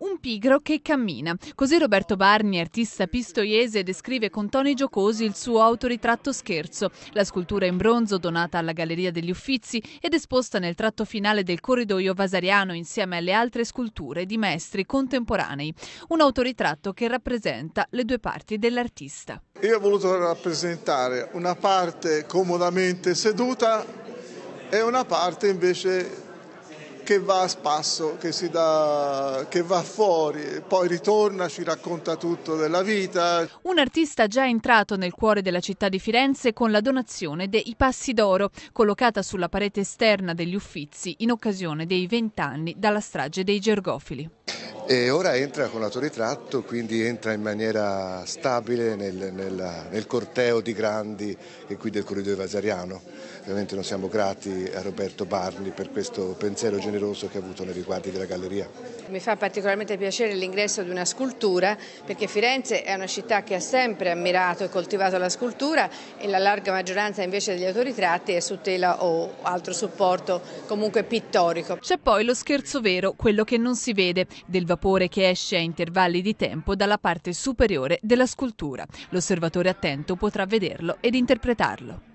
un pigro che cammina. Così Roberto Barni, artista pistoiese, descrive con toni giocosi il suo autoritratto scherzo. La scultura in bronzo, donata alla Galleria degli Uffizi ed esposta nel tratto finale del corridoio vasariano insieme alle altre sculture di maestri contemporanei. Un autoritratto che rappresenta le due parti dell'artista. Io ho voluto rappresentare una parte comodamente seduta e una parte invece che va a spasso, che, dà, che va fuori, poi ritorna, ci racconta tutto della vita. Un artista già entrato nel cuore della città di Firenze con la donazione dei Passi d'Oro, collocata sulla parete esterna degli Uffizi in occasione dei vent'anni dalla strage dei Gergofili e ora entra con l'autoritratto, quindi entra in maniera stabile nel, nel, nel corteo di grandi e qui del corridoio vasariano. Ovviamente non siamo grati a Roberto Barni per questo pensiero generoso che ha avuto nei riguardi della galleria. Mi fa particolarmente piacere l'ingresso di una scultura perché Firenze è una città che ha sempre ammirato e coltivato la scultura e la larga maggioranza invece degli autoritratti è su tela o altro supporto comunque pittorico. C'è poi lo scherzo vero, quello che non si vede, del vapore vapore che esce a intervalli di tempo dalla parte superiore della scultura. L'osservatore attento potrà vederlo ed interpretarlo.